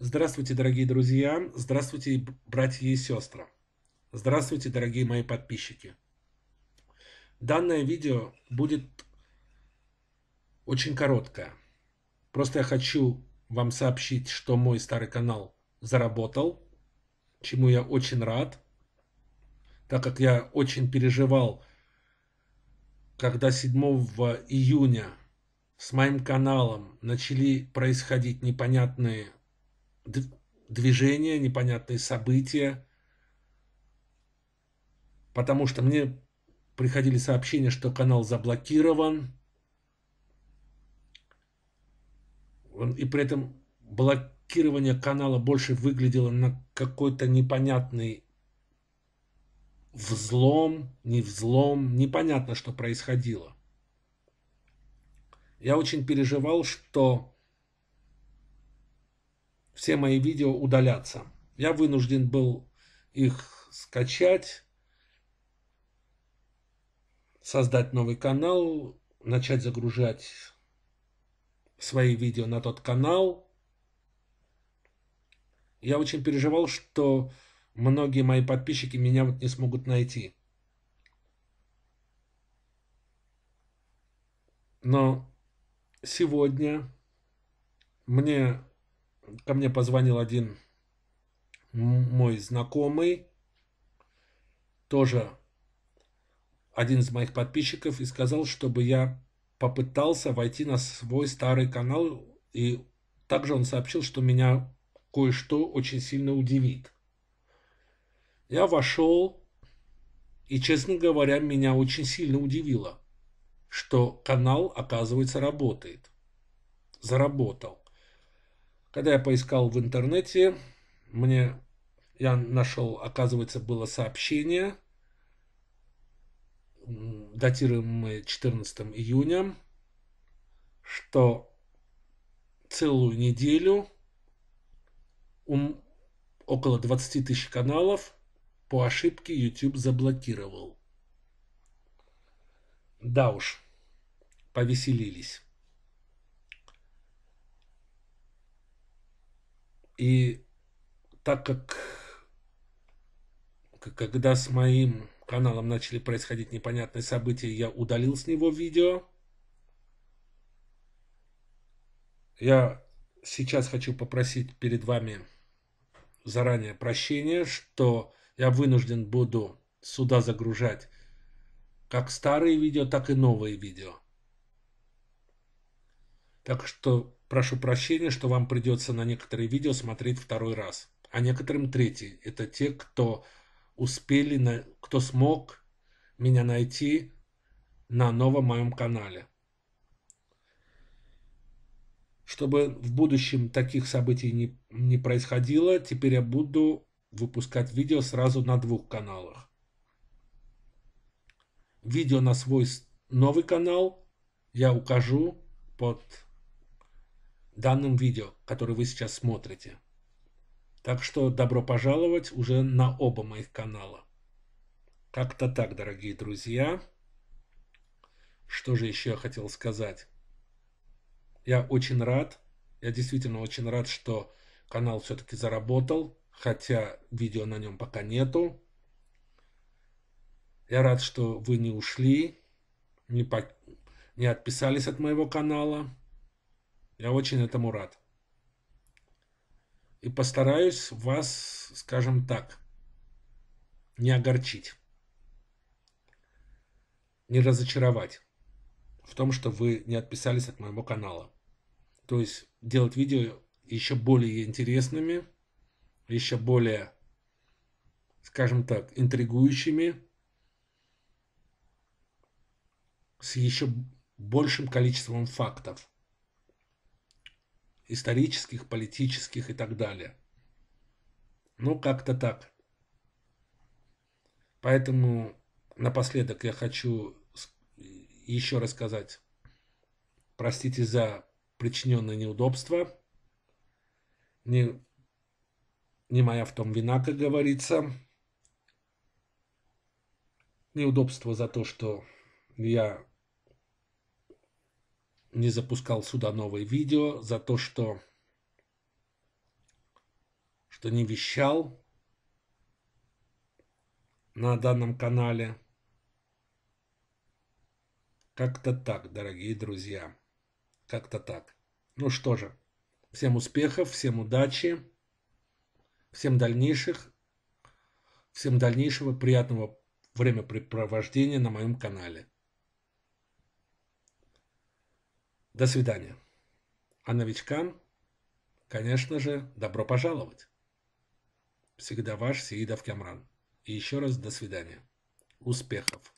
Здравствуйте, дорогие друзья! Здравствуйте, братья и сестры! Здравствуйте, дорогие мои подписчики! Данное видео будет очень короткое. Просто я хочу вам сообщить, что мой старый канал заработал, чему я очень рад, так как я очень переживал, когда 7 июня с моим каналом начали происходить непонятные движения, непонятные события. Потому что мне приходили сообщения, что канал заблокирован. И при этом блокирование канала больше выглядело на какой-то непонятный взлом, не взлом, непонятно, что происходило. Я очень переживал, что все мои видео удалятся. Я вынужден был их скачать, создать новый канал, начать загружать свои видео на тот канал. Я очень переживал, что многие мои подписчики меня вот не смогут найти. Но сегодня мне ко мне позвонил один мой знакомый, тоже один из моих подписчиков, и сказал, чтобы я попытался войти на свой старый канал, и также он сообщил, что меня кое-что очень сильно удивит. Я вошел, и, честно говоря, меня очень сильно удивило, что канал, оказывается, работает. Заработал. Когда я поискал в интернете, мне я нашел, оказывается, было сообщение, датируемое 14 июня, что целую неделю ум, около 20 тысяч каналов по ошибке YouTube заблокировал. Да уж, повеселились. И так как когда с моим каналом начали происходить непонятные события, я удалил с него видео. Я сейчас хочу попросить перед вами заранее прощения, что я вынужден буду сюда загружать как старые видео, так и новые видео. Так что Прошу прощения, что вам придется на некоторые видео смотреть второй раз, а некоторым третий. Это те, кто успели, на... кто смог меня найти на новом моем канале. Чтобы в будущем таких событий не, не происходило, теперь я буду выпускать видео сразу на двух каналах. Видео на свой новый канал я укажу под данным видео, которое вы сейчас смотрите. Так что добро пожаловать уже на оба моих канала. Как-то так, дорогие друзья. Что же еще я хотел сказать? Я очень рад, я действительно очень рад, что канал все-таки заработал, хотя видео на нем пока нету. Я рад, что вы не ушли, не, по... не отписались от моего канала. Я очень этому рад. И постараюсь вас, скажем так, не огорчить, не разочаровать в том, что вы не отписались от моего канала. То есть делать видео еще более интересными, еще более, скажем так, интригующими, с еще большим количеством фактов исторических, политических и так далее. Ну, как-то так. Поэтому напоследок я хочу еще рассказать, простите за причиненное неудобство, не, не моя в том вина, как говорится, неудобство за то, что я не запускал сюда новое видео, за то, что, что не вещал на данном канале. Как-то так, дорогие друзья. Как-то так. Ну что же, всем успехов, всем удачи, всем дальнейших, всем дальнейшего приятного времяпрепровождения на моем канале. До свидания. А новичкам, конечно же, добро пожаловать. Всегда ваш Сеидов Камран. И еще раз до свидания. Успехов!